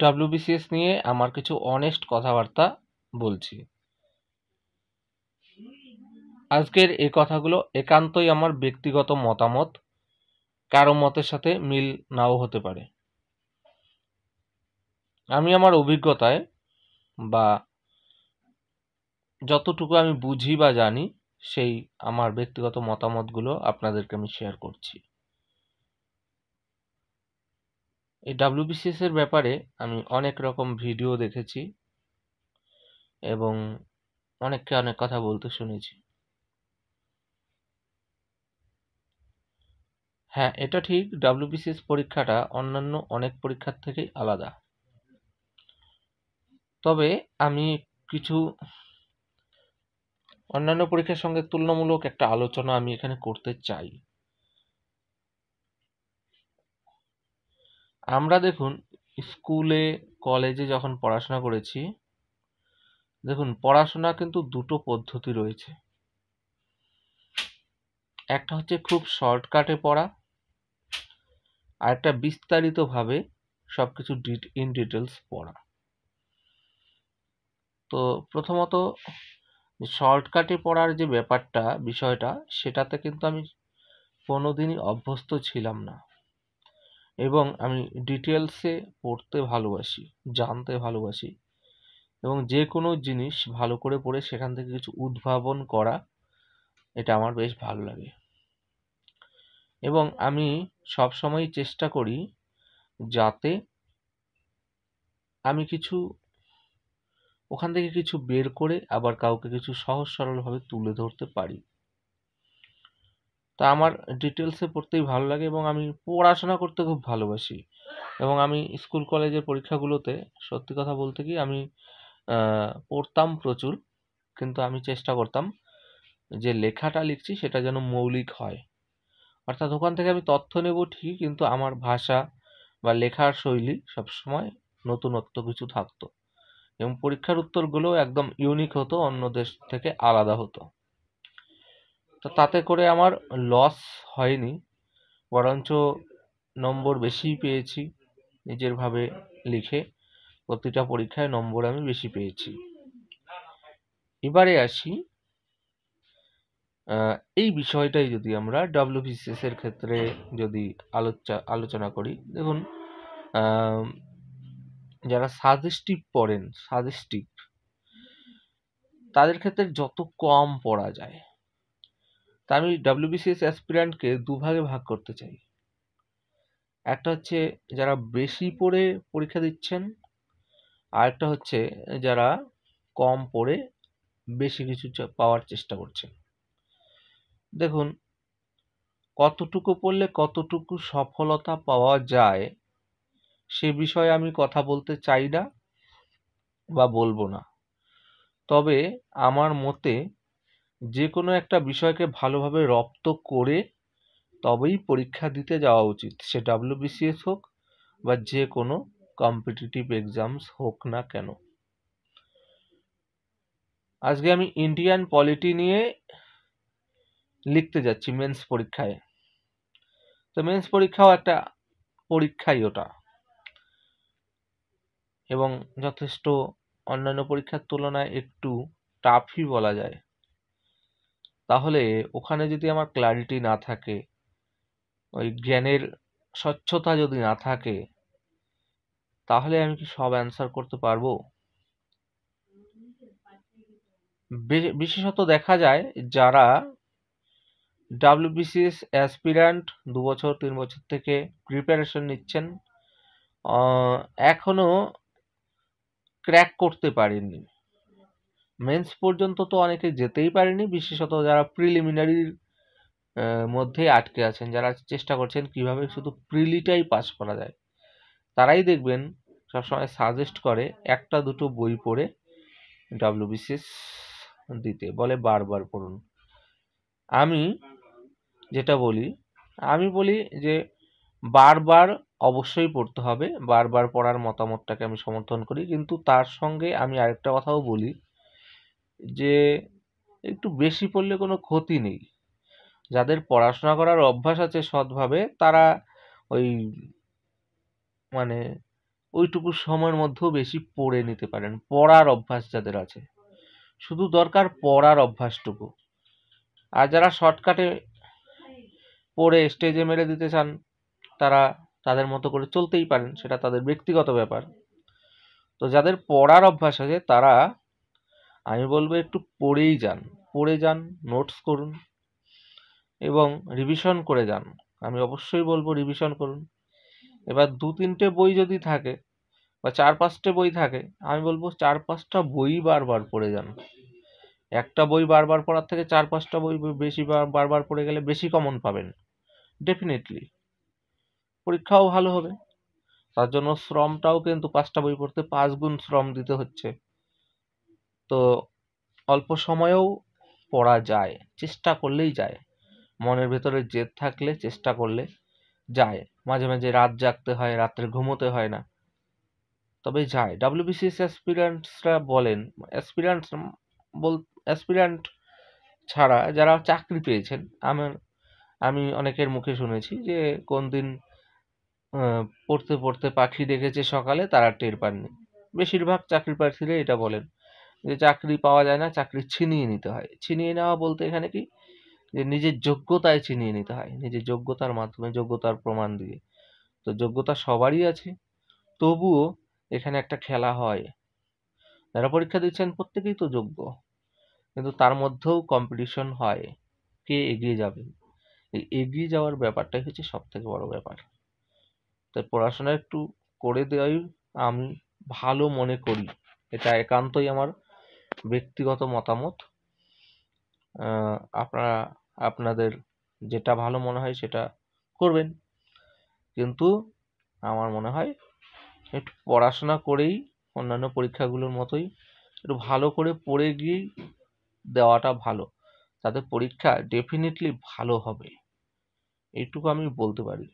WBCS নিয়ে আমার কিছু অনেস্ট কথাবার্তা বলছি আজকের এই কথাগুলো একান্তই আমার ব্যক্তিগত মতামত কারো মতের সাথে মিল নাও হতে পারে আমি আমার অভিজ্ঞতায় বা যতটুকু আমি বুঝি বা জানি সেই আমার ব্যক্তিগত মতামতগুলো আপনাদেরকে আমি শেয়ার করছি এই এর ব্যাপারে আমি অনেক রকম ভিডিও দেখেছি এবং অনেককে অনেক কথা বলতে শুনেছি হ্যাঁ এটা ঠিক ডাব্লিউবিসিএস পরীক্ষাটা অন্যান্য অনেক পরীক্ষার থেকে আলাদা তবে আমি কিছু অন্যান্য পরীক্ষার সঙ্গে তুলনামূলক একটা আলোচনা আমি এখানে করতে চাই আমরা দেখুন স্কুলে কলেজে যখন পড়াশোনা করেছি দেখুন পড়াশোনা কিন্তু দুটো পদ্ধতি রয়েছে একটা হচ্ছে খুব শর্টকাটে পড়া আর একটা বিস্তারিতভাবে সব কিছু ইন ডিটেলস পড়া তো প্রথমত শর্টকাটে পড়ার যে ব্যাপারটা বিষয়টা সেটাতে কিন্তু আমি কোনোদিনই অভ্যস্ত ছিলাম না এবং আমি ডিটেলসে পড়তে ভালোবাসি জানতে ভালোবাসি এবং যে কোনো জিনিস ভালো করে পড়ে সেখান থেকে কিছু উদ্ভাবন করা এটা আমার বেশ ভালো লাগে এবং আমি সবসময় চেষ্টা করি যাতে আমি কিছু ওখান থেকে কিছু বের করে আবার কাউকে কিছু সহজ সরলভাবে তুলে ধরতে পারি তা আমার ডিটেলসে পড়তেই ভালো লাগে এবং আমি পড়াশোনা করতে খুব ভালোবাসি এবং আমি স্কুল কলেজের পরীক্ষাগুলোতে সত্যি কথা বলতে কি আমি পড়তাম প্রচুর কিন্তু আমি চেষ্টা করতাম যে লেখাটা লিখছি সেটা যেন মৌলিক হয় অর্থাৎ ওখান থেকে আমি তথ্য নেব ঠিকই কিন্তু আমার ভাষা বা লেখার শৈলী সবসময় নতুনত্ব কিছু থাকতো এবং পরীক্ষার উত্তরগুলো একদম ইউনিক হতো অন্য দেশ থেকে আলাদা হতো তো তাতে করে আমার লস হয়নি বরঞ্চ নম্বর বেশিই পেয়েছি নিজেরভাবে লিখে প্রতিটা পরীক্ষায় নম্বর আমি বেশি পেয়েছি এবারে আসি এই বিষয়টাই যদি আমরা ডাব্লিউবিসিএস এর ক্ষেত্রে যদি আলোচনা আলোচনা করি দেখুন যারা সাজেস্টিভ পড়েন সাজেস্টিভ তাদের ক্ষেত্রে যত কম পড়া যায় তা আমি ডাব্লিউবিসিএস অ্যাসপিরিয়ান্টকে দুভাগে ভাগ করতে চাই একটা হচ্ছে যারা বেশি পড়ে পরীক্ষা দিচ্ছেন আর একটা হচ্ছে যারা কম পড়ে বেশি কিছু পাওয়ার চেষ্টা করছেন দেখুন কতটুকু পড়লে কতটুকু সফলতা পাওয়া যায় সে বিষয়ে আমি কথা বলতে চাই না বা বলবো না তবে আমার মতে যে কোনো একটা বিষয়কে ভালোভাবে রপ্ত করে তবেই পরীক্ষা দিতে যাওয়া উচিত সে বিসিএস হোক বা যে কোনো কম্পিটিটিভ এক্সামস হোক না কেন আজকে আমি ইন্ডিয়ান পলিটি নিয়ে লিখতে যাচ্ছি মেন্স পরীক্ষায় তো মেন্স পরীক্ষাও একটা পরীক্ষাই ওটা এবং যথেষ্ট অন্যান্য পরীক্ষার তুলনায় একটু টাফই বলা যায় তাহলে ওখানে যদি আমার ক্ল্যারিটি না থাকে ওই জ্ঞানের স্বচ্ছতা যদি না থাকে তাহলে আমি কি সব অ্যান্সার করতে পারবো বিশেষত দেখা যায় যারা ডাব্লিউবিসিএস অ্যাসপিরান্ট দু বছর তিন বছর থেকে প্রিপারেশন নিচ্ছেন এখনও ক্র্যাক করতে পারেননি মেন্স পর্যন্ত তো অনেকে যেতেই পারেনি বিশেষত যারা প্রিলিমিনারির মধ্যেই আটকে আছেন যারা চেষ্টা করছেন কিভাবে শুধু প্রিলিটাই পাস করা যায় তারাই দেখবেন সবসময় সাজেস্ট করে একটা দুটো বই পড়ে ডাব্লিউবিসিএস দিতে বলে বারবার পড়ুন আমি যেটা বলি আমি বলি যে বারবার অবশ্যই পড়তে হবে বারবার পড়ার মতামতটাকে আমি সমর্থন করি কিন্তু তার সঙ্গে আমি আরেকটা কথাও বলি যে একটু বেশি পড়লে কোনো ক্ষতি নেই যাদের পড়াশোনা করার অভ্যাস আছে সৎভাবে তারা ওই মানে ওইটুকু সময়ের মধ্যেও বেশি পড়ে নিতে পারেন পড়ার অভ্যাস যাদের আছে শুধু দরকার পড়ার অভ্যাসটুকু আর যারা শর্টকাটে পড়ে স্টেজে মেরে দিতে চান তারা তাদের মতো করে চলতেই পারেন সেটা তাদের ব্যক্তিগত ব্যাপার তো যাদের পড়ার অভ্যাস আছে তারা আমি বলবো একটু পড়েই যান পড়ে যান নোটস করুন এবং রিভিশন করে যান আমি অবশ্যই বলবো রিভিশন করুন এবার দু তিনটে বই যদি থাকে বা চার পাঁচটে বই থাকে আমি বলবো চার পাঁচটা বই বারবার পড়ে যান একটা বই বারবার পড়ার থেকে চার পাঁচটা বই বেশি বারবার পড়ে গেলে বেশি কমন পাবেন ডেফিনেটলি পরীক্ষাও ভালো হবে তার জন্য শ্রমটাও কিন্তু পাঁচটা বই পড়তে পাঁচ গুণ শ্রম দিতে হচ্ছে তো অল্প সময়েও পড়া যায় চেষ্টা করলেই যায় মনের ভেতরে জেদ থাকলে চেষ্টা করলে যায় মাঝে মাঝে রাত জাগতে হয় রাত্রে ঘুমোতে হয় না তবে যায় ডাব্লিউবিসিএস অ্যাসপিরান্টসরা বলেন অ্যাসপিরান্টস বল অ্যাসপিরিয়েন্ট ছাড়া যারা চাকরি পেয়েছেন আমার আমি অনেকের মুখে শুনেছি যে কোন দিন পড়তে পড়তে পাখি দেখেছে সকালে তারা টের পাননি বেশিরভাগ চাকরি প্রার্থীরা এটা বলেন যে চাকরি পাওয়া যায় না চাকরি ছিনিয়ে নিতে হয় ছিনিয়ে নেওয়া বলতে এখানে কি যে নিজের যোগ্যতায় ছিনিয়ে নিতে হয় নিজের যোগ্যতার মাধ্যমে যোগ্যতার প্রমাণ দিয়ে তো যোগ্যতা সবারই আছে তবুও এখানে একটা খেলা হয় যারা পরীক্ষা দিচ্ছেন প্রত্যেকেই তো যোগ্য কিন্তু তার মধ্যেও কম্পিটিশন হয় কে এগিয়ে যাবে এই এগিয়ে যাওয়ার ব্যাপারটাই হচ্ছে সব থেকে বড় ব্যাপার তাই পড়াশোনা একটু করে দেওয়াই আমি ভালো মনে করি এটা একান্তই আমার ব্যক্তিগত মতামত আপনারা আপনাদের যেটা ভালো মনে হয় সেটা করবেন কিন্তু আমার মনে হয় একটু পড়াশোনা করেই অন্যান্য পরীক্ষাগুলোর মতোই একটু ভালো করে পড়ে গিয়েই দেওয়াটা ভালো তাতে পরীক্ষা ডেফিনেটলি ভালো হবে এইটুকু আমি বলতে পারি